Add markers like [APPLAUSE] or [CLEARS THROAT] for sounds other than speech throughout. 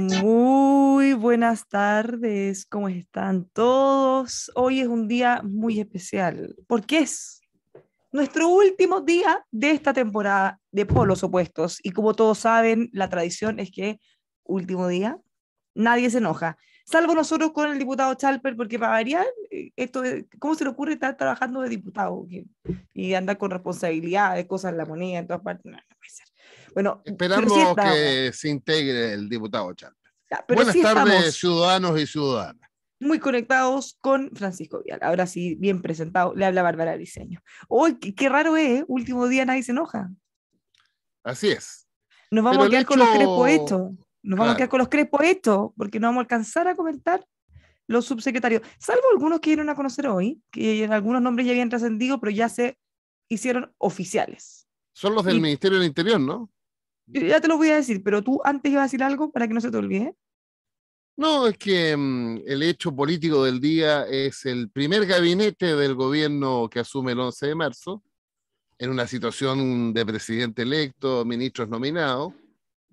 Muy buenas tardes, ¿cómo están todos? Hoy es un día muy especial porque es nuestro último día de esta temporada de Polos Opuestos y como todos saben, la tradición es que último día nadie se enoja, salvo nosotros con el diputado Chalper porque para variar, eh, esto ¿cómo se le ocurre estar trabajando de diputado y andar con responsabilidades, cosas en la moneda, en todas partes? no puede ser. Bueno, esperamos que se integre el diputado Chávez. Buenas tardes, ciudadanos y ciudadanas muy conectados con Francisco Vial. Ahora sí, bien presentado, le habla Bárbara Diseño. Hoy, qué, raro es, ¿eh? último día nadie se enoja. Así es. Nos vamos a quedar con los tres estos. Nos vamos a quedar con los Crespo porque no vamos a alcanzar a comentar los subsecretarios, salvo algunos que vienen a conocer hoy, que en algunos nombres ya habían trascendido, pero ya se hicieron oficiales. Son los del Ministerio del Interior, ¿no? ya te lo voy a decir, pero tú antes ibas a decir algo para que no se te olvide. No, es que mm, el hecho político del día es el primer gabinete del gobierno que asume el 11 de marzo, en una situación de presidente electo, ministros nominados,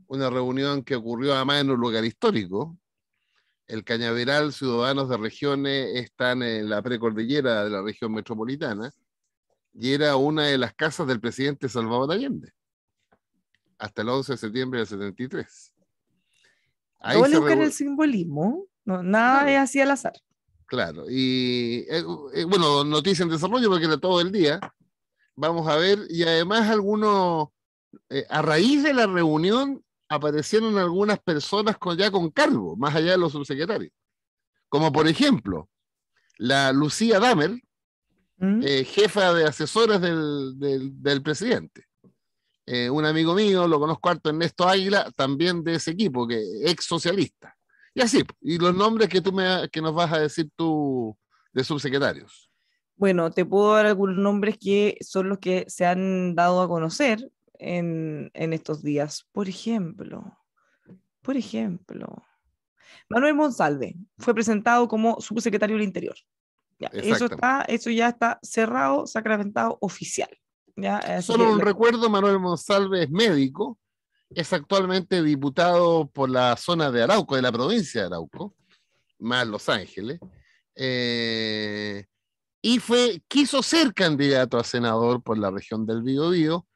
una reunión que ocurrió además en un lugar histórico. El Cañaveral, ciudadanos de regiones, están en la precordillera de la región metropolitana y era una de las casas del presidente Salvador Allende hasta el 11 de septiembre del 73. Ahí ¿Todo que el simbolismo? nada es así al azar. Claro, y eh, eh, bueno, noticia en desarrollo porque era todo el día. Vamos a ver, y además algunos, eh, a raíz de la reunión aparecieron algunas personas con, ya con cargo, más allá de los subsecretarios. Como por ejemplo, la Lucía Damer, ¿Mm? jefa de asesoras del, del presidente. Eh, un amigo mío, lo conozco harto, Ernesto Águila, también de ese equipo, que ex socialista. Y así, y los nombres que tú me, que nos vas a decir tú de subsecretarios. Bueno, te puedo dar algunos nombres que son los que se han dado a conocer en, estos días. Por ejemplo, por ejemplo, Manuel Monsalve fue presentado como subsecretario del Interior. eso, está, eso ya está cerrado, sacramentado, oficial. Solo un recuerdo, Manuel Monsalve es médico, es actualmente diputado por la zona de Arauco, de la provincia de Arauco, más Los Ángeles, eh, y fue, quiso ser candidato a senador por la región del Biobío,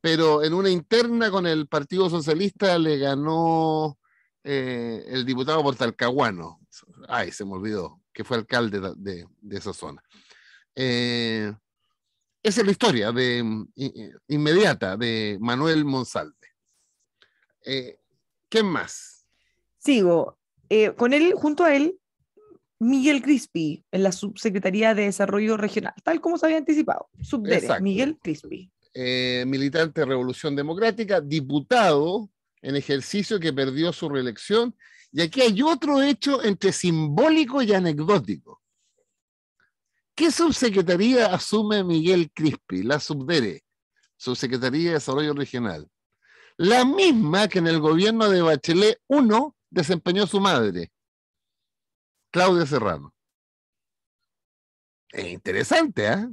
pero en una interna con el Partido Socialista le ganó eh, el diputado por Talcahuano, ay, se me olvidó, que fue alcalde de, esa zona. Eh, esa es la historia de, mm, inmediata de Manuel Monsalve. Eh, ¿Qué ¿Quién más? Sigo. Eh, con él, junto a él, Miguel Crispi, en la Subsecretaría de Desarrollo Regional, tal como se había anticipado. Subdere, Miguel Crispi. Eh, militante de Revolución Democrática, diputado en ejercicio que perdió su reelección. Y aquí hay otro hecho entre simbólico y anecdótico. ¿Qué subsecretaría asume Miguel Crispi? La subdere, Subsecretaría de Desarrollo Regional. La misma que en el gobierno de Bachelet 1 desempeñó su madre, Claudia Serrano. Es interesante, ¿eh?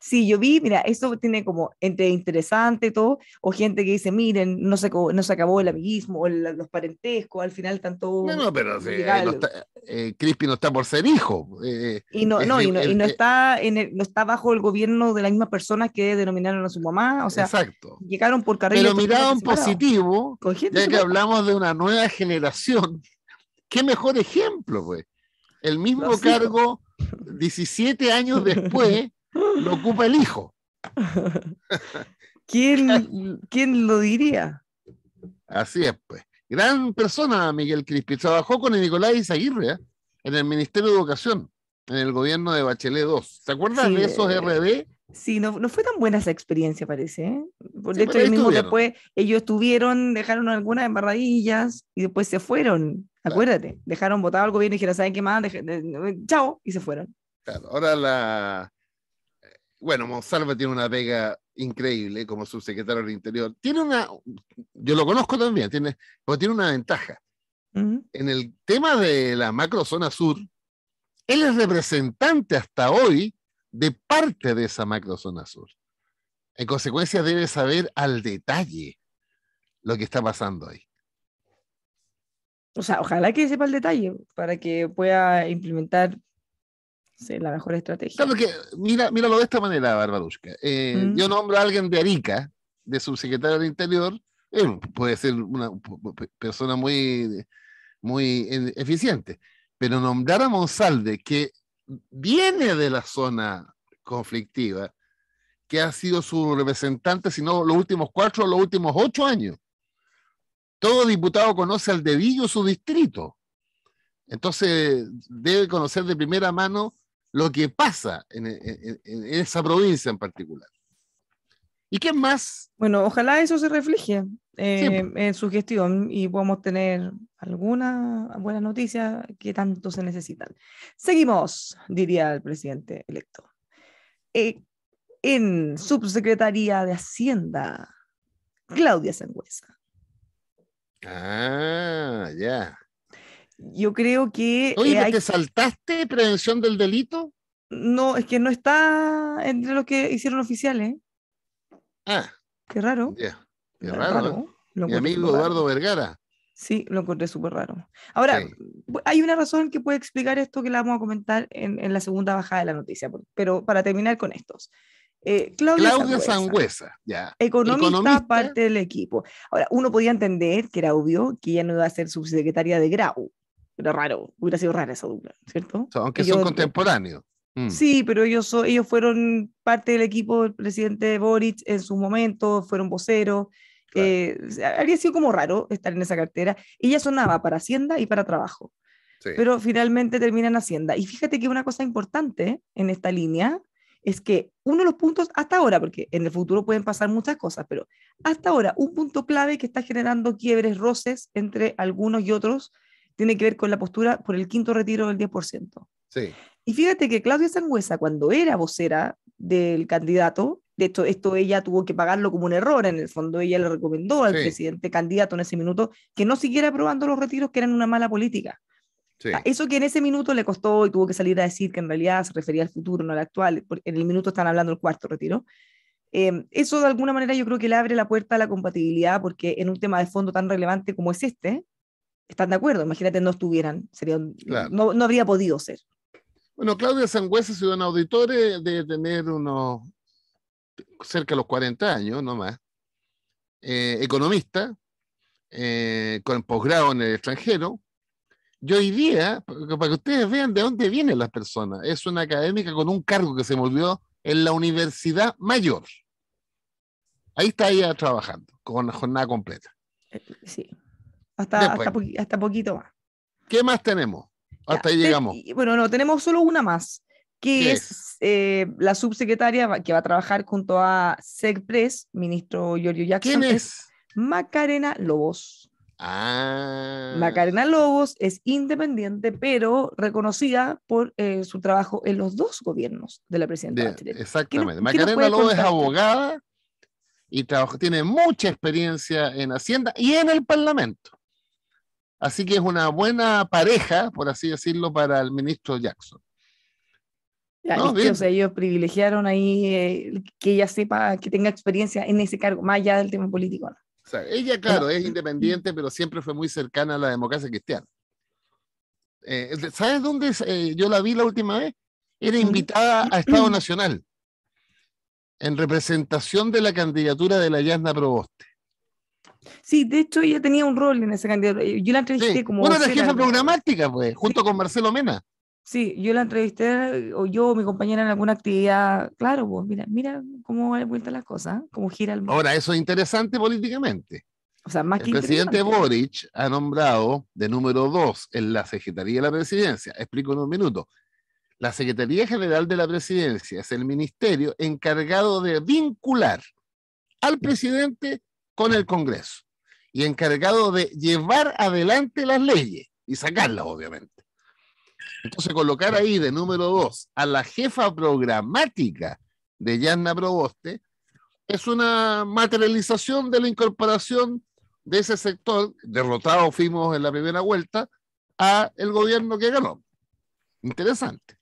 Sí, yo vi, mira, eso tiene como entre interesante todo, o gente que dice, miren, no se, no se acabó el amiguismo, o los parentescos, al final tanto... No, no, pero sí, eh, no está, eh, Crispy no está por ser hijo. Eh, y no, está en no está bajo el gobierno de la misma persona que denominaron a su mamá, o sea, exacto. llegaron por carrera. Pero miraron positivo, Con ya que hablamos de una nueva generación, qué mejor ejemplo, pues. El mismo cargo, 17 años después, lo ocupa el hijo. [LAUGHS] ¿Quién, lo diría? Así es, pues. Gran persona, Miguel Crispi. Trabajó con el Nicolás Aguirre ¿eh? en el Ministerio de Educación, en el gobierno de Bachelet II. ¿Se acuerdan de esos eh, RD? Sí, no, fue tan buena esa experiencia, parece. De ¿eh? hecho, mismo después ellos tuvieron, dejaron algunas embarradillas y después se fueron. Acuérdate, dejaron votado al gobierno y dijeron, ¿saben qué más? chao, y se fueron. Claro, ahora la, bueno, Monsalva tiene una pega increíble como subsecretario del Interior. Tiene una, yo lo conozco también, tiene, pero tiene una ventaja. En el tema de la macrozona sur, él es representante hasta hoy de parte de esa macrozona sur. En consecuencia, debe saber al detalle lo que está pasando ahí. O sea, ojalá que sepa el detalle para que pueda implementar Sí, la mejor estrategia. mira, míralo de esta manera, Barbarushka. Eh, mm. Yo nombro a alguien de Arica, de subsecretario del Interior, eh, puede ser una persona muy, muy eficiente, pero nombrar a Monsalde, que viene de la zona conflictiva, que ha sido su representante, sino los últimos cuatro o los últimos ocho años. Todo diputado conoce al dedillo su distrito. Entonces, debe conocer de primera mano lo que pasa en, esa provincia en particular. ¿Y qué más? Bueno, ojalá eso se refleje eh, pues. en su gestión y podamos tener alguna buena noticia que tanto se necesitan. Seguimos, diría el presidente electo. Eh, en Subsecretaría de Hacienda, Claudia Sangüesa. Ah, ya yo creo que. Oye, eh, ¿te saltaste prevención del delito? No, es que no está entre los que hicieron oficiales. Ah. Qué raro. Qué raro. Mi amigo Eduardo Vergara. Sí, lo encontré súper raro. Ahora, hay una razón que puede explicar esto que la vamos a comentar en, la segunda bajada de la noticia, pero para terminar con estos. Eh, Claudia, Sangüesa, ya. Economista, economista, parte del equipo. Ahora, uno podía entender que era obvio que ella no iba a ser subsecretaria de Grau, era raro, hubiera sido rara esa dupla, ¿cierto? Aunque son contemporáneos. Mm. Sí, pero ellos, ellos fueron parte del equipo del presidente Boric en su momento, fueron voceros. Eh, habría sido como raro estar en esa cartera. Ella sonaba para Hacienda y para Trabajo, pero finalmente termina en Hacienda. Y fíjate que una cosa importante en esta línea es que uno de los puntos hasta ahora, porque en el futuro pueden pasar muchas cosas, pero hasta ahora un punto clave que está generando quiebres, roces entre algunos y otros tiene que ver con la postura por el quinto retiro del 10%. Sí. Y fíjate que Claudia Sangüesa, cuando era vocera del candidato, de hecho, esto ella tuvo que pagarlo como un error, en el fondo ella le recomendó al presidente candidato en ese minuto que no siguiera aprobando los retiros, que eran una mala política. Sí. Ah, eso que en ese minuto le costó y tuvo que salir a decir que en realidad se refería al futuro, no al actual, porque en el minuto están hablando del cuarto retiro. Eh, eso de alguna manera yo creo que le abre la puerta a la compatibilidad, porque en un tema de fondo tan relevante como es este, están de acuerdo. Imagínate, no estuvieran, sería, no, habría podido ser. Bueno, Claudia Sangüesa, ciudadana auditora de tener unos cerca de los 40 años, no más, eh, economista, eh, con posgrado en el extranjero. Y hoy día, para que ustedes vean de dónde vienen las personas, es una académica con un cargo que se volvió en la Universidad Mayor. Ahí está ella trabajando, con la jornada completa. Eh, sí. Hasta, hasta, poquito más. ¿Qué más tenemos? Hasta ahí llegamos. bueno, no, tenemos solo una más, que es, eh, la subsecretaria que va a trabajar junto a SECPRES, ministro Giorgio Jackson. ¿Quién es? Macarena Lobos. Ah. Macarena Lobos es independiente, pero reconocida por eh, su trabajo en los dos gobiernos de la presidenta de, Exactamente. Macarena Lobos es abogada y tiene mucha experiencia en Hacienda y en el Parlamento. Así que es una buena pareja, por así decirlo, para el ministro Jackson. ellos privilegiaron ahí eh, que ella sepa, que tenga experiencia en ese cargo, más allá del tema político. ella, claro, es mm, independiente, pero siempre fue muy cercana a la democracia cristiana. Eh, ¿Sabes dónde eh, yo la vi la última vez? Era invitada a [CLEARS THROAT] Estado Nacional en representación de la candidatura de la Yasna Proboste. Sí, de hecho ella tenía un rol en ese candidato. Eh, yo la entrevisté como. Bueno, la programática, pues, junto con Marcelo Mena. Sí, yo la entrevisté, eh, o yo, mi compañera en alguna actividad. Claro, pues, mira, mira cómo ha vuelta las cosas, ¿eh? cómo gira el mundo. Ahora, eso es interesante políticamente. O sea, más el presidente Boric ha nombrado de número dos en la Secretaría de la Presidencia. Explico en un minuto. La Secretaría General de la Presidencia es el ministerio encargado de vincular al presidente con el Congreso y encargado de llevar adelante las leyes y sacarlas, obviamente. Entonces, colocar ahí de número dos a la jefa programática de Yanna Proboste es una materialización de la incorporación de ese sector, derrotado fuimos en la primera vuelta, a el gobierno que ganó. Interesante.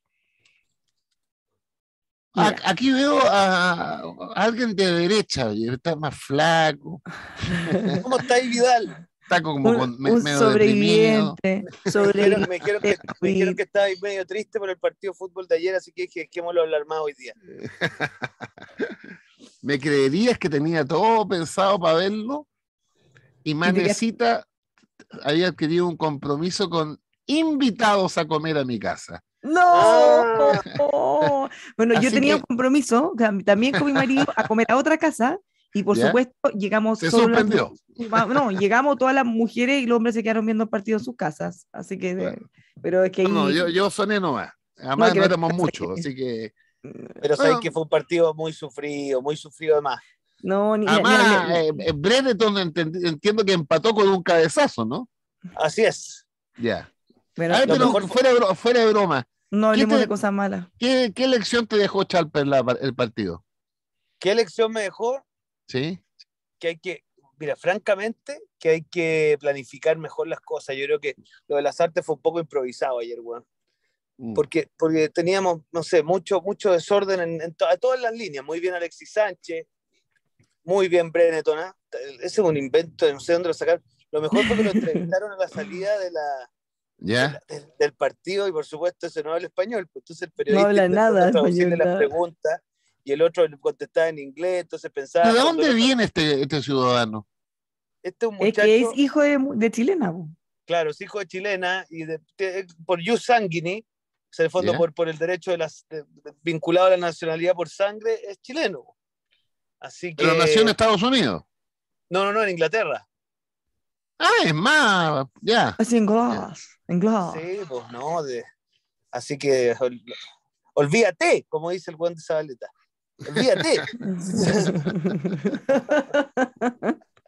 Aquí veo a, alguien de derecha, está más flaco. [LAUGHS] ¿Cómo está ahí Vidal? Está como con, medio [LAUGHS] sobreviviente. me, dijeron, que, estaba ahí medio triste por el partido de fútbol de ayer, así que dije, hemos hablar más hoy día. [LAUGHS] ¿Me creerías que tenía todo pensado para verlo? Y más Manecita había adquirido un compromiso con invitados a comer a mi casa. No. Ah. Bueno, yo tenía un compromiso también con mi marido a comer a otra casa y por supuesto llegamos se no, llegamos todas las mujeres y los hombres se quedaron viendo el partido en sus casas. Así que, pero es que no, yo, yo soné nomás. Además no, éramos así que. Pero sabéis que fue un partido muy sufrido, muy sufrido además. No, ni, Además, eh, ni, entiendo que empató con un cabezazo, ¿no? Así es. Ya. Pero, fuera de broma, no hablemos de cosas malas. ¿qué, ¿Qué lección te dejó Chalper el partido? ¿Qué lección me dejó? Sí. Que hay que, mira, francamente, que hay que planificar mejor las cosas. Yo creo que lo de las artes fue un poco improvisado ayer, weón. Mm. Porque, porque teníamos, no sé, mucho, mucho desorden en, todas las líneas. Muy bien Alexis Sánchez, muy bien Breneton. ¿ah? Ese es un invento, no sé dónde lo sacaron. Lo mejor fue que lo entrevistaron a la salida de la, del, partido y por supuesto ese no habla español, pues, entonces el periodista no habla nada español, las preguntas y el otro contestaba en inglés, entonces pensaba... ¿De dónde viene este, este ciudadano? Este es un Es que es hijo de, chilena. Claro, es hijo de chilena y por jus sanguini, el fondo por, por el derecho de las, vinculado a la nacionalidad por sangre, es chileno. Así que... ¿Pero nació en Estados Unidos? No, no, no, en Inglaterra. Ah, es más, ya. Así en Glass, en Sí, pues no, de... así que olvídate, como dice el buen de Zabaleta. Olvídate.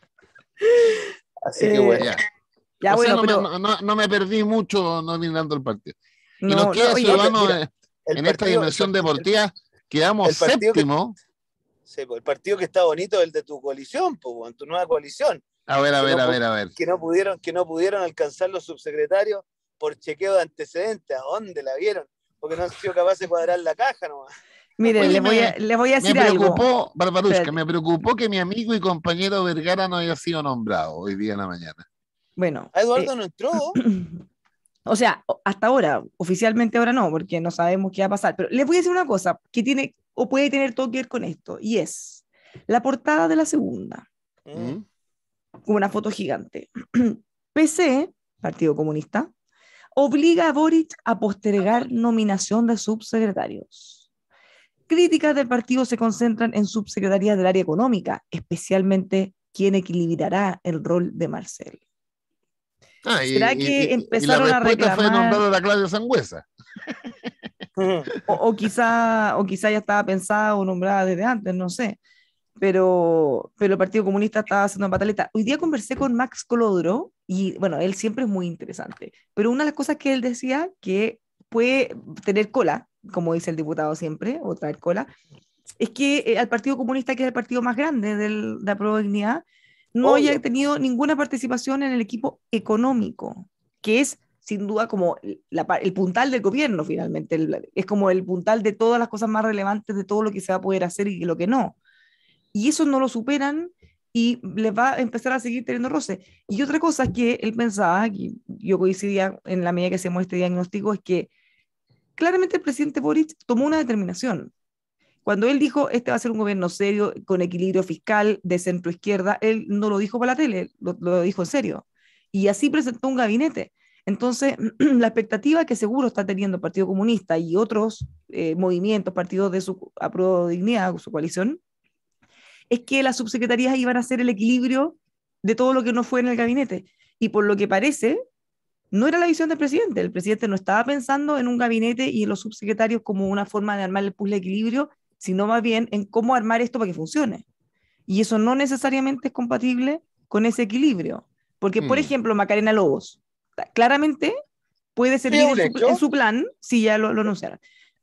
[LAUGHS] así que bueno. Eh, ya, bueno, no, me, no, no, me perdí mucho no mirando el partido. y nos queda eh, en esta dimensión deportiva, quedamos séptimo. sí, pues, el partido que está bonito es el de tu coalición, pues, tu nueva coalición a ver, a ver, a ver, a ver. Que no, pudieron, que no pudieron alcanzar los subsecretarios por chequeo de antecedentes. ¿A dónde la vieron? Porque no han sido capaces de cuadrar la caja nomás. Miren, les voy, a, decir algo. a me preocupó, que me preocupó que mi amigo y compañero Vergara no haya sido nombrado hoy día en la mañana. Bueno. Ah, Eduardo eh, no entró. [CLEARS THROAT] O sea, hasta ahora, oficialmente ahora no, porque no sabemos qué va a pasar. Pero les voy a decir una cosa que tiene o puede tener todo que ver con esto, y es la portada de la segunda. Mm. ¿Mm? una foto gigante. [CLEARS THROAT] PC, Partido Comunista, obliga a Boric a postergar nominación de subsecretarios. Críticas del partido se concentran en subsecretarías del área económica, especialmente quién equilibrará el rol de Marcel. Ah, ¿Será que empezaron a reclamar? fue nombrada la Claudia Sangüesa. [LAUGHS] o, quizá, o quizá ya estaba pensada o nombrada desde antes, no sé pero, pero el Partido Comunista estaba haciendo pataleta. Hoy día conversé con Max Colodro y bueno, él siempre es muy interesante, pero una de las cosas que él decía que puede tener cola, como dice el diputado siempre, o traer cola, es que el eh, al Partido Comunista, que es el partido más grande de la probabilidad, no haya tenido ninguna participación en el equipo económico, que es sin duda como el puntal del gobierno finalmente, es como el puntal de todas las cosas más relevantes, de todo lo que se va a poder hacer y lo que no y eso no lo superan y les va a empezar a seguir teniendo roce. Y otra cosa que él pensaba, y yo coincidía en la medida que hacemos este diagnóstico, es que claramente el presidente Boric tomó una determinación. Cuando él dijo, este va a ser un gobierno serio, con equilibrio fiscal, de centro izquierda, él no lo dijo para la tele, lo, dijo en serio. Y así presentó un gabinete. Entonces, [CLEARS THROAT] la expectativa que seguro está teniendo el Partido Comunista y otros eh, movimientos, partidos de su aprobado dignidad, su coalición, es que las subsecretarías iban a hacer el equilibrio de todo lo que no fue en el gabinete. Y por lo que parece, no era la visión del presidente. El presidente no estaba pensando en un gabinete y en los subsecretarios como una forma de armar el puzzle de equilibrio, sino más bien en cómo armar esto para que funcione. Y eso no necesariamente es compatible con ese equilibrio. Porque, por hmm. ejemplo, Macarena Lobos, claramente puede ser en, su plan, si ya lo, lo anunciaron.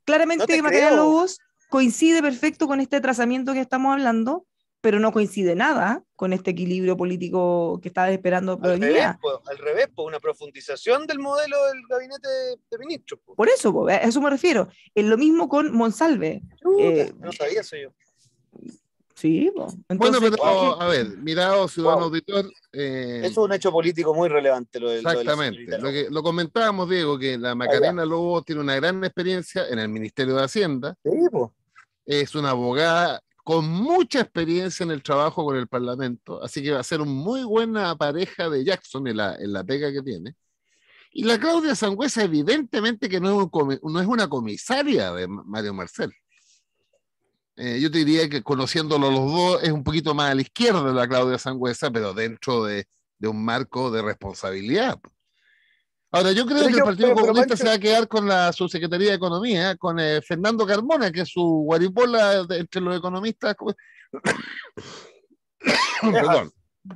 Claramente Macarena Lobos coincide perfecto con este trazamiento que estamos hablando, pero no coincide nada con este equilibrio político que estaba esperando. por revés, al revés, pues una profundización del modelo del gabinete de, ministros. Por eso, a eso me refiero. Es lo mismo con Monsalve. Eh, no sabía eso yo. Sí, Entonces, bueno, eh, a ver, mirado ciudadano auditor. Eh, eso es un hecho político muy relevante. Lo exactamente. que, lo comentábamos, Diego, que la Macarena Lobo tiene una gran experiencia en el Ministerio de Hacienda. Sí, pues es una abogada con mucha experiencia en el trabajo con el Parlamento, así que va a ser una muy buena pareja de Jackson en la, en la pega que tiene. Y la Claudia Sangüesa, evidentemente que no es, no es una comisaria de Mario Marcel. Eh, yo te diría que conociéndolo los dos es un poquito más a la izquierda de la Claudia Sangüesa, pero dentro de, de un marco de responsabilidad. Ahora, yo creo que el Partido Comunista se va a quedar con la subsecretaría de Economía, ¿eh? con eh, Fernando Carmona, que es su guaripola entre los economistas. [COUGHS] Perdón.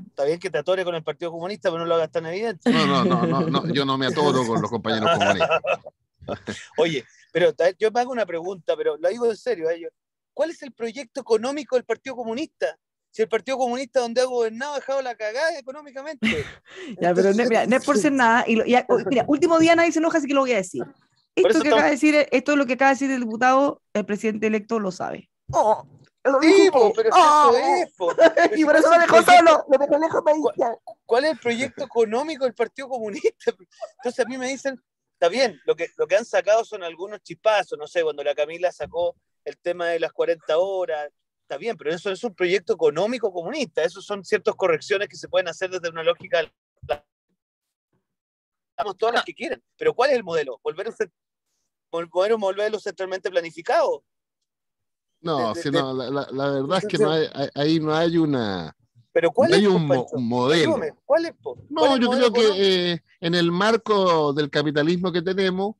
Está bien que te atore con el Partido Comunista, pero no lo hagas tan evidente. No, no, no, no, yo no me atoro con los compañeros comunistas. [LAUGHS] Oye, pero yo me hago una pregunta, pero lo digo en serio. ¿eh? ¿Cuál es el proyecto económico del Partido Comunista? si el Partido Comunista donde ha gobernado ha dejado la cagada económicamente. [LAUGHS] ya, pero no, es por ser nada. mira, último día nadie se enoja, así que lo voy a decir. Esto, decir, esto es lo que acaba de decir el diputado, el presidente electo lo sabe. Oh, y por eso me dejó solo, lo dejó lejos ¿Cuál, ¿Cuál es el proyecto económico del Partido Comunista? Entonces a mí me dicen, está bien, lo que, lo que han sacado son algunos chispazos, no sé, cuando la Camila sacó el tema de las 40 horas, está bien, pero eso es un proyecto económico comunista, eso son ciertas correcciones que se pueden hacer desde una lógica todas las que quieren, pero ¿cuál es el modelo? Volver a volver a un modelo centralmente planificado. No, sino, la, verdad es que ahí no hay una. ¿Pero cuál es, el un, modelo. ¿cuál no, yo creo que eh, en el marco del capitalismo que tenemos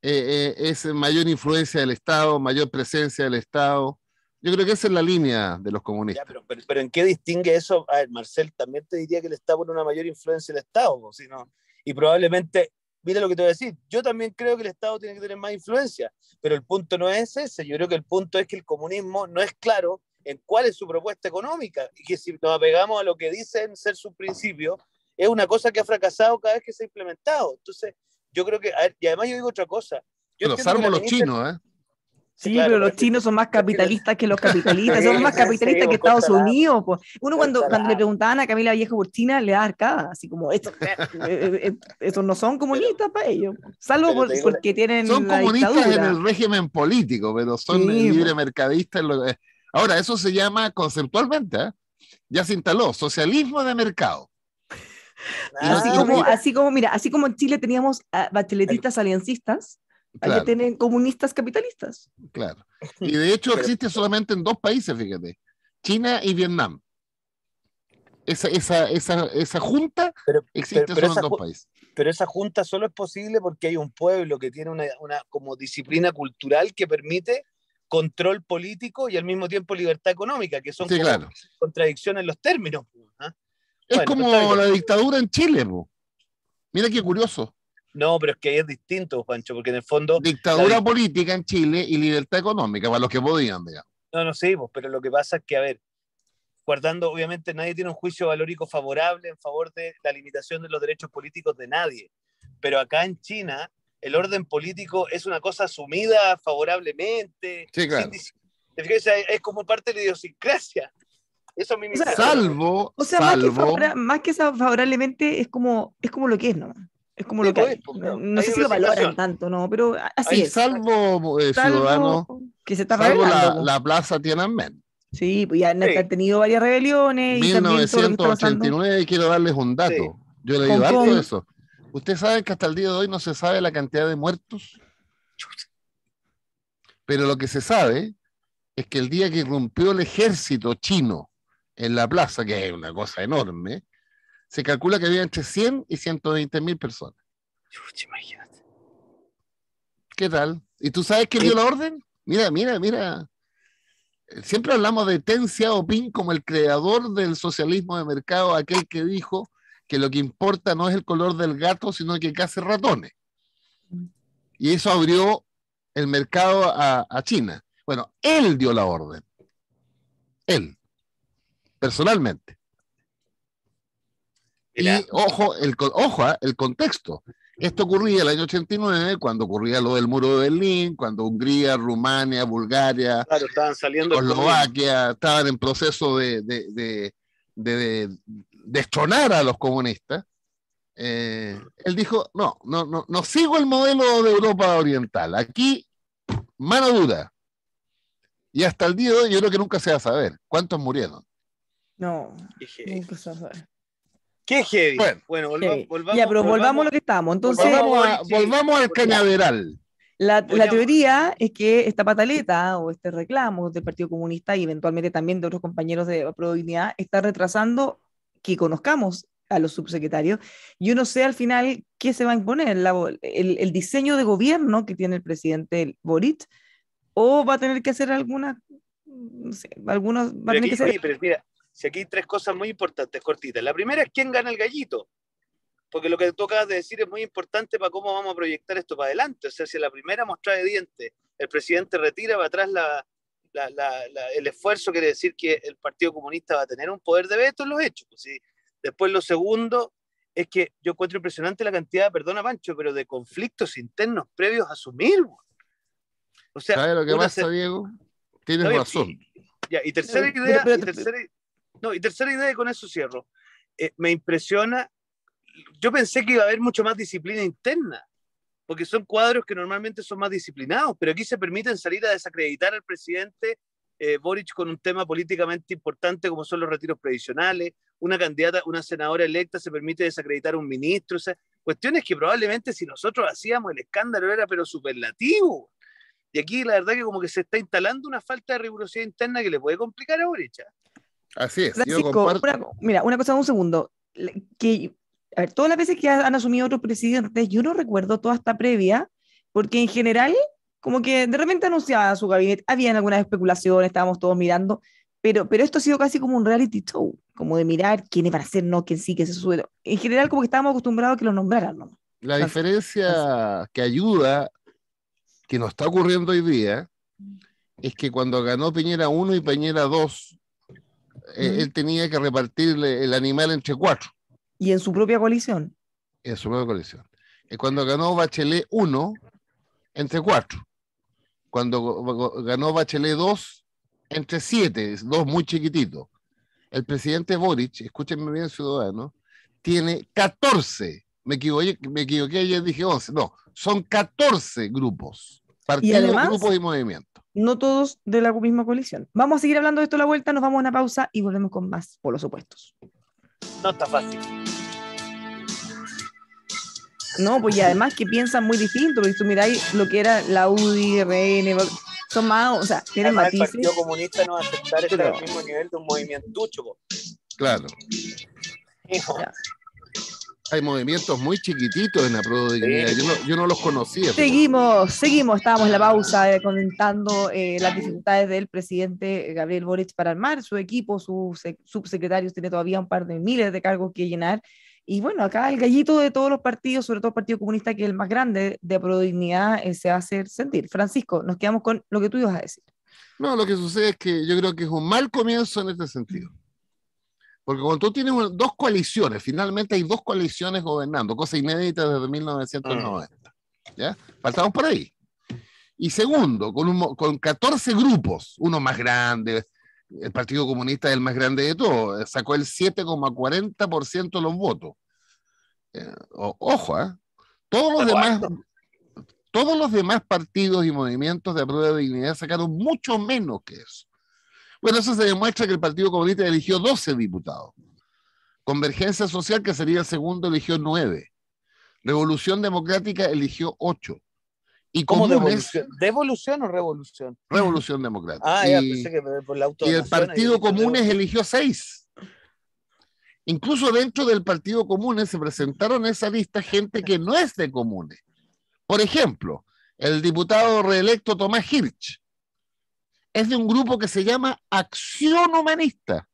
eh, eh, es mayor influencia del Estado, mayor presencia del Estado, yo creo que esa es la línea de los comunistas. pero, ¿en qué distingue eso? A ver, Marcel, también te diría que el Estado pone una mayor influencia del Estado, no? Y probablemente, mira lo que te voy a decir, yo también creo que el Estado tiene que tener más influencia, pero el punto no es ese, yo creo que el punto es que el comunismo no es claro en cuál es su propuesta económica, y que si nos apegamos a lo que dicen ser su principio, es una cosa que ha fracasado cada vez que se ha implementado. Entonces, yo creo que, y además yo digo otra cosa. Yo los armos los chinos, ¿eh? Sí, pero los chinos son más capitalistas que los capitalistas, [LAUGHS] son más capitalistas que Estados Unidos. Uno cuando, cuando, le preguntaban a Camila Vieja por China, le da arcada, así como, estos, eh, eh, eh, estos no son comunistas para ellos, salvo porque tienen... Son comunistas en el régimen político, pero son libre mercadistas. Ahora, eso se llama conceptualmente, ya se instaló, socialismo de mercado. Ah, así, como, así como, mira, así como en Chile teníamos bacheletistas aliancistas, Ahí tienen comunistas capitalistas. Claro. Y de hecho existe solamente en dos países, fíjate. China y Vietnam. Esa, junta existe pero, solo en dos países. Pero esa junta solo es posible porque hay un pueblo que tiene una, como disciplina cultural que permite control político y al mismo tiempo libertad económica, que son contradicciones en los términos. ¿ah? Es como la dictadura en Chile. Mira qué curioso no, pero es que ahí es distinto, Pancho, porque en el fondo. Dictadura política en Chile y libertad económica, para los que podían, digamos. No, no, sí, pues, pero lo que pasa es que, a ver, guardando, obviamente, nadie tiene un juicio valórico favorable en favor de la limitación de los derechos políticos de nadie. Pero acá en China, el orden político es una cosa asumida favorablemente. Sí, claro. es como parte de la idiosincrasia. Eso salvo, o sea, Más, que favorablemente es como, es como lo que es, ¿no? Es como lo que pues, eh, No, sé si lo valoran tanto, ¿no? Pero así es. Salvo eh, ciudadano, Que se está salvo la, pues. plaza Tiananmen. Sí, pues ya han tenido varias rebeliones. y 1989, quiero darles un dato. Yo le digo algo de eso. usted sabe que hasta el día de hoy no se sabe la cantidad de muertos? Pero lo que se sabe es que el día que irrumpió el ejército chino en la plaza, que es una cosa enorme, se calcula que había entre 100 y 120 mil personas. ¡Uy, imagínate. ¿Qué tal? ¿Y tú sabes quién dio eh, la orden? Mira, mira, mira. Siempre hablamos de Ten Xiaoping como el creador del socialismo de mercado, aquel que dijo que lo que importa no es el color del gato, sino que casi ratones. Y eso abrió el mercado a, a China. Bueno, él dio la orden. Él, personalmente. Y ojo, el, ojo, ah, el contexto. Esto ocurría el año 89, cuando ocurría lo del muro de Berlín, cuando Hungría, Rumania, Bulgaria, claro, estaban saliendo Eslovaquia estaban en proceso de, de, destronar a los comunistas. Eh, él dijo, no, no, no, sigo el modelo de Europa Oriental. Aquí, mano dura. Y hasta el día de hoy yo creo que nunca se va a saber cuántos murieron. No, nunca se va a saber. Qué heavy. Bueno, volvamos. Ya, pero volvamos, a lo que estamos. Entonces, volvamos, al cañaveral. La, teoría es que esta pataleta o este reclamo del Partido Comunista y eventualmente también de otros compañeros de Prodignidad está retrasando que conozcamos a los subsecretarios. Yo no sé al final qué se va a imponer, el, diseño de gobierno que tiene el presidente Boric, o va a tener que hacer alguna, no sé, algunos va a tener que, hacer... pero mira, si aquí hay tres cosas muy importantes, cortitas. La primera es quién gana el gallito, porque lo que tú acabas de decir es muy importante para cómo vamos a proyectar esto para adelante. O sea, si la primera muestra de dientes, el presidente retira para atrás el esfuerzo quiere decir que el Partido Comunista va a tener un poder de veto en los hechos. Pues Después lo segundo es que yo encuentro impresionante la cantidad, perdona Pancho, pero de conflictos internos previos a asumir. mil... Pues. O sea, ¿Sabes lo que pasa, Diego? Tienes razón. Y, ya, tercera idea... No, y tercera idea, y con eso cierro. Eh, me impresiona, yo pensé que iba a haber mucho más disciplina interna, porque son cuadros que normalmente son más disciplinados, pero aquí se permiten salir a desacreditar al presidente eh, Boric con un tema políticamente importante como son los retiros previsionales, una candidata, una senadora electa se permite desacreditar a un ministro, o sea, cuestiones que probablemente si nosotros hacíamos el escándalo era pero superlativo. Y aquí la verdad que como que se está instalando una falta de rigurosidad interna que le puede complicar a Boric. ¿eh? Así es. mira, una cosa, un segundo. Que, a ver, todas las veces que han asumido otros presidentes, yo no recuerdo toda esta previa, porque en general, como que de repente anunciaba su gabinete, habían algunas especulaciones, estábamos todos mirando, pero, pero esto ha sido casi como un reality show, como de mirar quiénes van a ser, no, quién sí, quién se sube. En general, como que estábamos acostumbrados a que lo nombraran, ¿no? La diferencia que ayuda, que nos está ocurriendo hoy día, es que cuando ganó Piñera 1 y Piñera 2, eh, él tenía que repartir el animal entre cuatro. Y en su propia coalición. En su propia coalición. cuando ganó Bachelet 1, entre cuatro. Cuando ganó Bachelet 2, entre siete, dos muy chiquititos. El presidente Boric, escúchenme bien, ciudadano, tiene 14. Me equivoqué, me ayer dije 11. No, son 14 grupos. Partidos, y movimientos no todos de la misma coalición. Vamos a seguir hablando de esto la vuelta, nos vamos a una pausa y volvemos con más por los supuestos. No está fácil. No, pues y además que piensan muy distinto, porque tú miráis lo que era la UDI, RN, son o sea, tienen El Partido Comunista no va a aceptar estar al mismo nivel de un movimiento Claro hay movimientos muy chiquititos en la dignidad. Yo no, yo no los conocía. Seguimos, seguimos. Estábamos en la pausa eh, comentando eh, las dificultades del presidente Gabriel Boric para armar su equipo, sus subsecretarios, tiene todavía un par de miles de cargos que llenar. Y bueno, acá el gallito de todos los partidos, sobre todo el Partido Comunista, que es el más grande de prodignidad, dignidad, eh, se hace sentir. Francisco, nos quedamos con lo que tú ibas a decir. No, lo que sucede es que yo creo que es un mal comienzo en este sentido. Porque cuando tú tienes dos coaliciones, finalmente hay dos coaliciones gobernando, cosa inédita desde 1990. Mm. ¿ya? Faltamos por ahí. Y segundo, con, 14 grupos, uno más grande, el Partido Comunista es el más grande de todos, eh, sacó el 7,40% de los votos. Eh, ojo, ¿eh? todos los demás todos los demás partidos y movimientos de prueba de dignidad sacaron mucho menos que eso. Bueno, eso se demuestra que el Partido Comunista eligió 12 diputados. Convergencia Social, que sería el segundo, eligió 9. Revolución Democrática eligió 8. Y ¿Cómo devolución? o revolución? Revolución [LAUGHS] Democrática. Ah, y, el Partido Comunes eligió 6. Incluso dentro del Partido Comunes se presentaron en esa lista gente que no es de Comunes. Por ejemplo, el diputado reelecto Tomás Hirsch, es de un grupo que se llama Acción Humanista,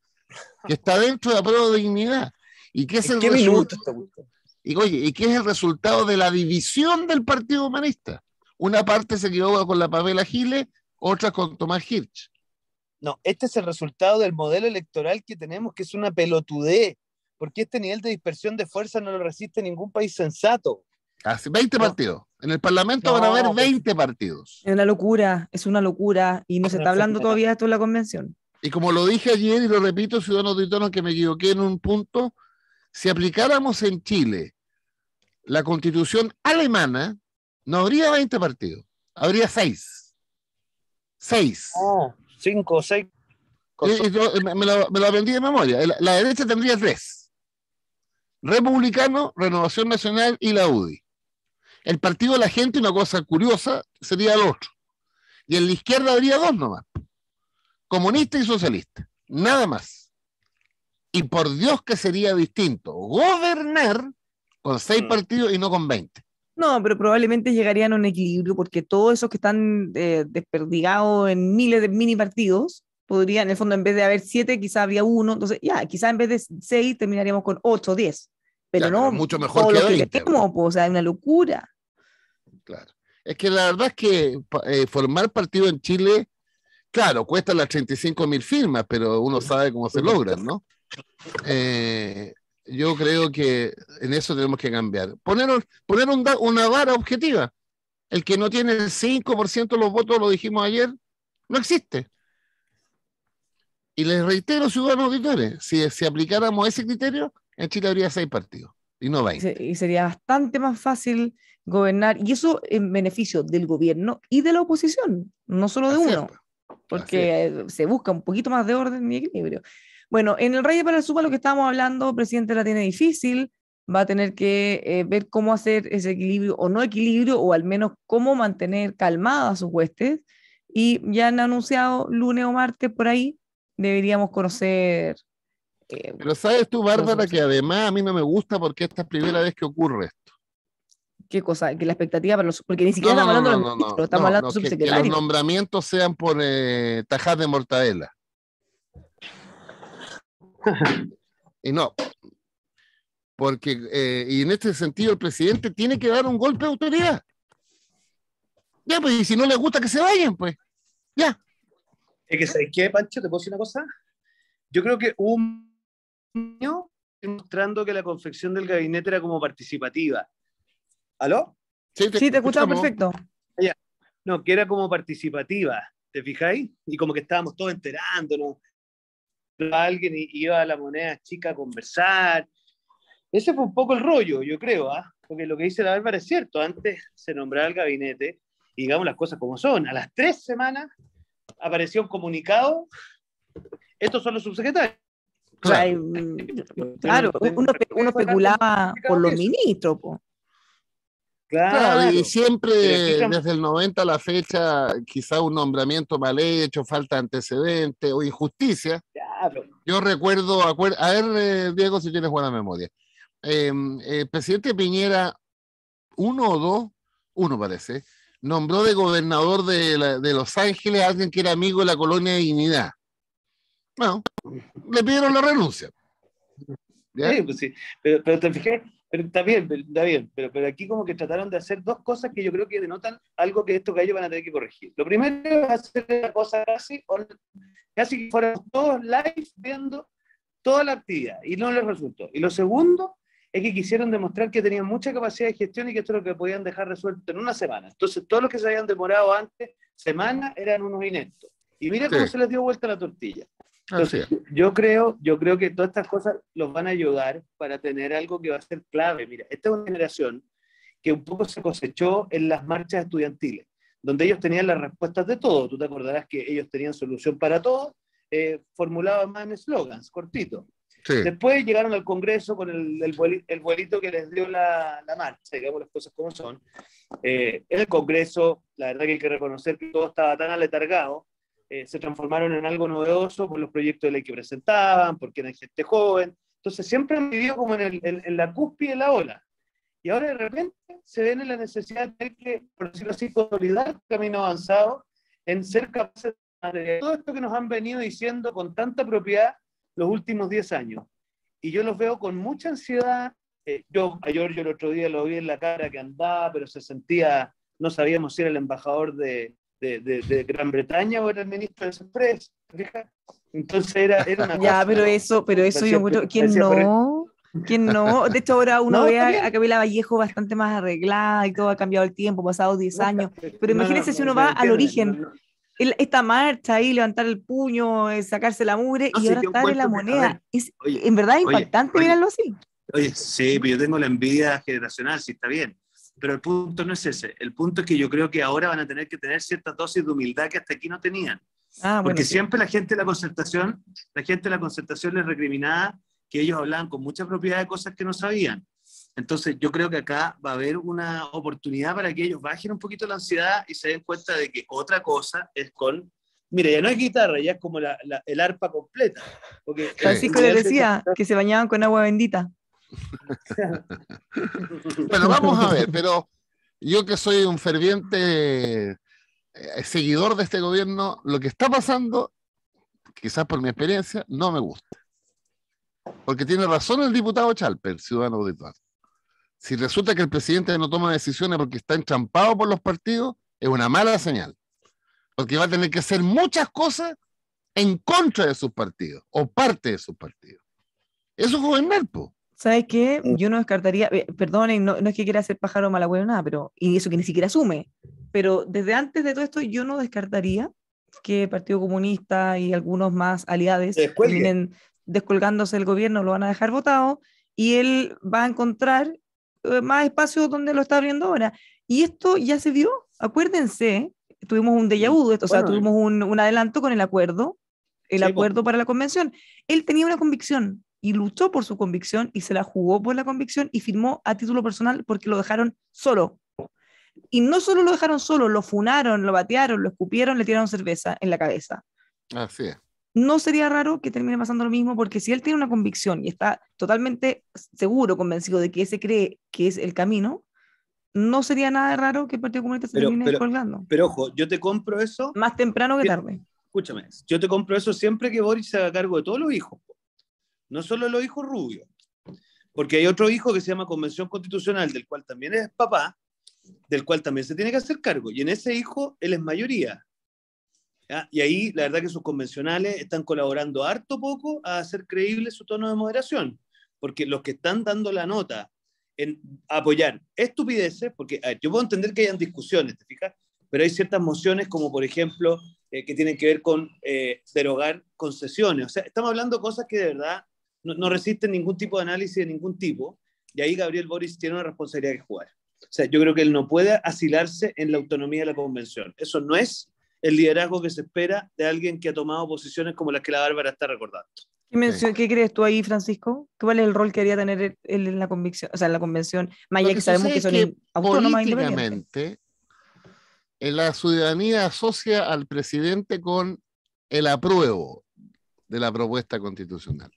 que está dentro de la prueba de dignidad. ¿Y que es el qué resultado? Y, oye, es el resultado de la división del Partido Humanista? Una parte se equivoca con la Pavela Giles, otra con Tomás Hirsch. No, este es el resultado del modelo electoral que tenemos, que es una pelotudez, porque este nivel de dispersión de fuerza no lo resiste ningún país sensato. 20 partidos. En el Parlamento van a haber 20 partidos. Es una locura, es una locura. Y no se está hablando todavía de esto en la convención. Y como lo dije ayer y lo repito, ciudadanos que me equivoqué en un punto, si aplicáramos en Chile la constitución alemana, no habría 20 partidos, habría 6. 6. 5 6. Me lo, me lo aprendí de memoria. La, la derecha tendría 3. Republicano, Renovación Nacional y la UDI. El partido de la gente, una cosa curiosa, sería el otro. Y en la izquierda habría dos nomás, comunista y socialista, nada más. Y por Dios que sería distinto gobernar con seis mm. partidos y no con veinte. No, pero probablemente llegarían a un equilibrio porque todos esos que están eh, desperdigados en miles de mini partidos, podrían, en el fondo, en vez de haber siete, quizá había uno. Entonces, ya, quizá en vez de seis terminaríamos con ocho, diez. Pero no, mucho mejor que, que o sea, es una locura. Claro. Es que la verdad es que eh, formar partido en Chile, claro, cuesta las 35 mil firmas, pero uno sabe cómo se logran, ¿no? Eh, yo creo que en eso tenemos que cambiar. Poner, poner una vara objetiva. El que no tiene el 5% de los votos, lo dijimos ayer, no existe. Y les reitero, ciudadanos auditores, si, si aplicáramos ese criterio, en Chile habría seis partidos y no 20. Y sería bastante más fácil gobernar, y eso en beneficio del gobierno y de la oposición, no solo de uno, pues. porque eh, se busca un poquito más de orden y equilibrio. Bueno, en el Rey de el lo que estábamos hablando, presidente la tiene difícil, va a tener que eh, ver cómo hacer ese equilibrio o no equilibrio, o al menos cómo mantener calmadas sus huestes, y ya han anunciado lunes o martes por ahí, deberíamos conocer. Eh, Pero sabes tú, Bárbara, que además a mí no me gusta porque esta es la primera vez que ocurre ¿Qué cosa? Que la expectativa para los. Porque ni siquiera estamos hablando de los Que, los nombramientos sean por eh, de mortadela. [LAUGHS] y no. Porque, eh, y en este sentido, el presidente tiene que dar un golpe de autoridad. Ya, pues, y si no le gusta que se vayan, pues. Ya. Es que, qué, Pancho? ¿Te puedo decir una cosa? Yo creo que un mostrando que la confección del gabinete era como participativa. ¿Aló? Sí, te, perfecto. No, que era como participativa, ¿te fijáis? Y como que estábamos todos enterándonos. Alguien iba a la moneda chica a conversar. Ese fue un poco el rollo, yo creo, ¿ah? Porque lo que dice la Bárbara es cierto. Antes se nombraba el gabinete y digamos las cosas como son. A las tres semanas apareció un comunicado. Estos son los subsecretarios. Claro, uno, uno, especulaba por los ministros, po. Claro, y siempre desde el 90 a la fecha, quizá un nombramiento mal hecho, falta antecedente o injusticia. Yo recuerdo, a ver, eh, Diego, si tienes buena memoria. el em, eh, presidente Piñera, uno o dos, uno parece, nombró de gobernador de, Los Ángeles a alguien que era amigo de la colonia de Dignidad. Bueno, le pidieron la renuncia. Sí, pues sí. Pero, te fijé pero está bien, pero, pero, aquí como que trataron de hacer dos cosas que yo creo que denotan algo que estos gallos van a tener que corregir. Lo primero es hacer la cosa casi, casi que fuéramos todos live viendo toda la actividad y no les resultó. Y lo segundo es que quisieron demostrar que tenían mucha capacidad de gestión y que esto es lo que podían dejar resuelto en una semana. Entonces, todos los que se habían demorado antes, semana, eran unos ineptos. Y mira cómo se les dio vuelta la tortilla. Ah. Entonces, yo creo, yo creo que todas estas cosas los van a ayudar para tener algo que va a ser clave. Mira, esta es una generación que un poco se cosechó en las marchas estudiantiles, donde ellos tenían las respuestas de todo. Tú te acordarás que ellos tenían solución para todo, eh, formulaban más en slogans, cortito. Después llegaron al Congreso con el, el, vuelito, que les dio la, la, marcha, digamos las cosas como son. Eh, en el Congreso, la verdad que hay que reconocer que todo estaba tan aletargado eh, se transformaron en algo novedoso por los proyectos de ley que presentaban, porque eran gente joven. Entonces siempre han vivido como en, el, en, la cúspide de la ola. Y ahora de repente se ven en la necesidad de que, por decirlo así, consolidar el camino avanzado en ser capaces de todo esto que nos han venido diciendo con tanta propiedad los últimos 10 años. Y yo los veo con mucha ansiedad. Eh, yo a Giorgio el otro día lo vi en la cara que andaba, pero se sentía, no sabíamos si era el embajador de, de, Gran Bretaña o era el ministro de sorpresa, Entonces era, era una [LAUGHS] Ya, pero eso, pero eso yo ¿quién no? ¿Quién no? De hecho, ahora uno ve a, a, Vallejo bastante más arreglada y todo ha cambiado el tiempo, pasado 10 años. Pero imagínense si uno va al origen. esta marcha ahí, levantar el puño, eh, sacarse la mugre y ahora estar en la moneda. es en verdad es impactante oye, así. Oye, sí, pero yo tengo la envidia generacional, si está bien pero el punto no es ese. El punto es que yo creo que ahora van a tener que tener cierta dosis de humildad que hasta aquí no tenían. Ah, Porque siempre la gente de la concertación, la gente de la concertación les recriminaba que ellos hablaban con mucha propiedad de cosas que no sabían. Entonces yo creo que acá va a haber una oportunidad para que ellos bajen un poquito la ansiedad y se den cuenta de que otra cosa es con... Mire, ya no es guitarra, ya es como el arpa completa. Porque, Francisco le decía que se bañaban con agua bendita bueno, vamos a ver, pero yo que soy un ferviente eh, seguidor de este gobierno, lo que está pasando, quizás por mi experiencia, no me gusta. Porque tiene razón el diputado Chalper, ciudadano auditor. Si resulta que el presidente no toma decisiones porque está entrampado por los partidos, es una mala señal. Porque va a tener que hacer muchas cosas en contra de sus partidos o parte de sus partidos. Eso es gobernar, pues. ¿sabes qué? Mm. Yo no descartaría, eh, perdonen, no, es que quiera ser pájaro mala o nada, pero, y eso que ni siquiera asume, pero desde antes de todo esto yo no descartaría que el Partido Comunista y algunos más aliados vienen descolgándose del gobierno, lo van a dejar votado y él va a encontrar eh, más espacio donde lo está abriendo ahora. Y esto ya se vio, acuérdense, tuvimos un déjà vu esto, o sea, tuvimos un adelanto con el acuerdo el acuerdo para la convención. Él tenía una convicción, y luchó por su convicción y se la jugó por la convicción y firmó a título personal porque lo dejaron solo. Y no solo lo dejaron solo, lo funaron, lo batearon, lo escupieron, le tiraron cerveza en la cabeza. Así es. No sería raro que termine pasando lo mismo porque si él tiene una convicción y está totalmente seguro, convencido de que ese cree que es el camino, no sería nada raro que el Partido Comunista se termine pero, colgando. Pero ojo, yo te compro eso. Más temprano que, que tarde. Escúchame, yo te compro eso siempre que Boris se haga cargo de todos los hijos no solo los hijos rubios, porque hay otro hijo que se llama Convención Constitucional, del cual también es papá, del cual también se tiene que hacer cargo, y en ese hijo él es mayoría. Y ahí la verdad que sus convencionales están colaborando harto poco a hacer creíble su tono de moderación, porque los que están dando la nota en apoyar estupideces, porque yo puedo entender que hayan discusiones, ¿te Pero hay ciertas mociones como por ejemplo eh, que tienen que ver con eh, derogar concesiones. O sea, estamos hablando de cosas que de verdad no, resiste ningún tipo de análisis de ningún tipo, y ahí Gabriel Boris tiene una responsabilidad que jugar. O sea, yo creo que él no puede asilarse en la autonomía de la convención. Eso no es el liderazgo que se espera de alguien que ha tomado posiciones como las que la Bárbara está recordando. ¿Qué, mención, ¿qué crees tú ahí, Francisco? ¿Cuál es el rol que haría tener él en la convicción, o sea, en la convención? Maya, que sabemos que son y e políticamente, eh, la ciudadanía asocia al presidente con el apruebo de la propuesta constitucional.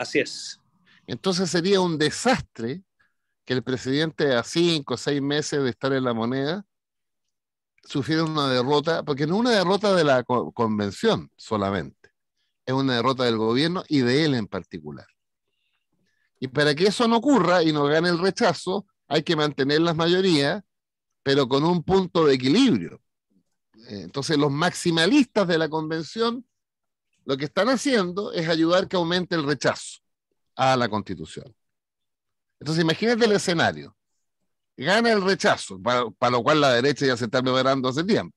Así es. Entonces sería un desastre que el presidente a cinco o seis meses de estar en la moneda sufriera una derrota, porque no es una derrota de la convención solamente, es una derrota del gobierno y de él en particular. Y para que eso no ocurra y no gane el rechazo, hay que mantener las mayorías, pero con un punto de equilibrio. Eh, entonces los maximalistas de la convención lo que están haciendo es ayudar que aumente el rechazo a la constitución. Entonces, imagínate el escenario. Gana el rechazo, para, lo cual la derecha ya se está liberando hace tiempo.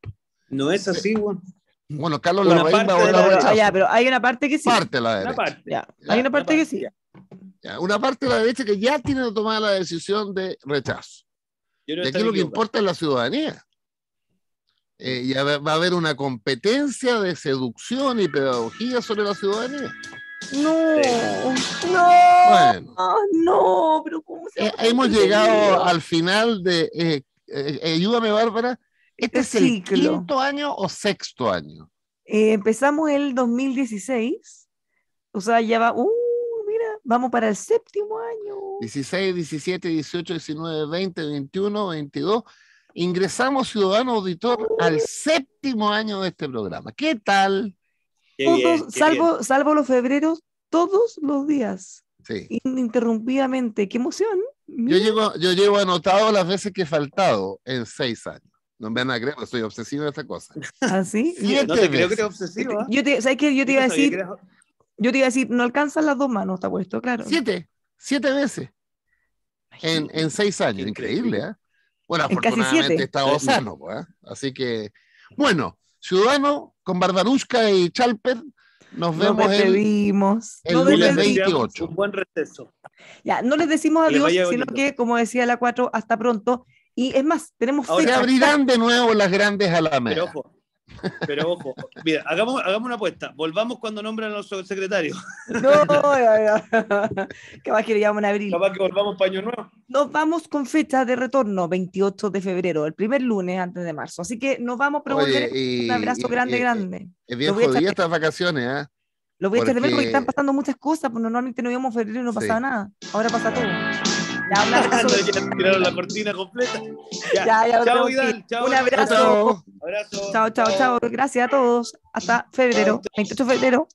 No es así, Juan. Bueno, Carlos la Larraín va a votar ah, ya, pero hay una parte que sí. Parte la derecha. hay una parte, que sí. Una parte de la derecha que ya tiene tomada la decisión de rechazo. y aquí lo que importa es la ciudadanía eh, va, a haber una competencia de seducción y pedagogía sobre la ciudadanía. No, no, no, pero ¿cómo se eh, Hemos llegado al final de, eh, eh, ayúdame Bárbara, este, es el ciclo. quinto año o sexto año. empezamos el 2016, o sea, ya va, uh, mira, vamos para el séptimo año. 16, 17, 18, 19, 20, 21, 22 ingresamos Ciudadano Auditor al séptimo año de este programa. ¿Qué tal? salvo, salvo los febreros, todos los días. Sí. Ininterrumpidamente. ¡Qué emoción! Yo llevo, yo llevo anotado las veces que he faltado en seis años. No me van a creer, soy obsesivo de esta cosa. ¿Ah, sí? Siete no te creo que obsesivo. ¿ah? Yo te, ¿Sabes qué? Yo te iba a decir, yo te iba a decir, no alcanzan las dos manos, está puesto, claro. Siete, siete veces. En, en seis años, increíble, increíble ¿eh? Bueno, afortunadamente afortunadamente estaba sano, pues, ¿eh? Así que, bueno, Ciudadano, con Barbarushka y Chalper, nos vemos nos el, 28. Un buen receso. Ya, no les decimos adiós, sino que, como decía la 4, hasta pronto. Y es más, tenemos fe. Se abrirán de nuevo las grandes alamedas. Pero, ojo, pero ojo, mira, hagamos, hagamos una apuesta. Volvamos cuando nombran a los secretarios. No, [LAUGHS] capaz que le llaman en abril. Capaz que volvamos año nuevo. Nos vamos con fecha de retorno, 28 de febrero, el primer lunes antes de marzo. Así que nos vamos, pero Oye, un abrazo grande, eh, grande. Es bien jodida estas vacaciones, ¿ah? Lo voy a porque... porque están pasando muchas cosas, porque normalmente no íbamos a febrero y no pasaba nada. Ahora pasa todo. Ya, un abrazo. [LAUGHS] ya tiraron la cortina completa. Ya, ya, ya chao, Vidal. Chao, un abrazo. abrazo. Chao, chao, chao. Gracias a todos. Hasta febrero, 28 de febrero.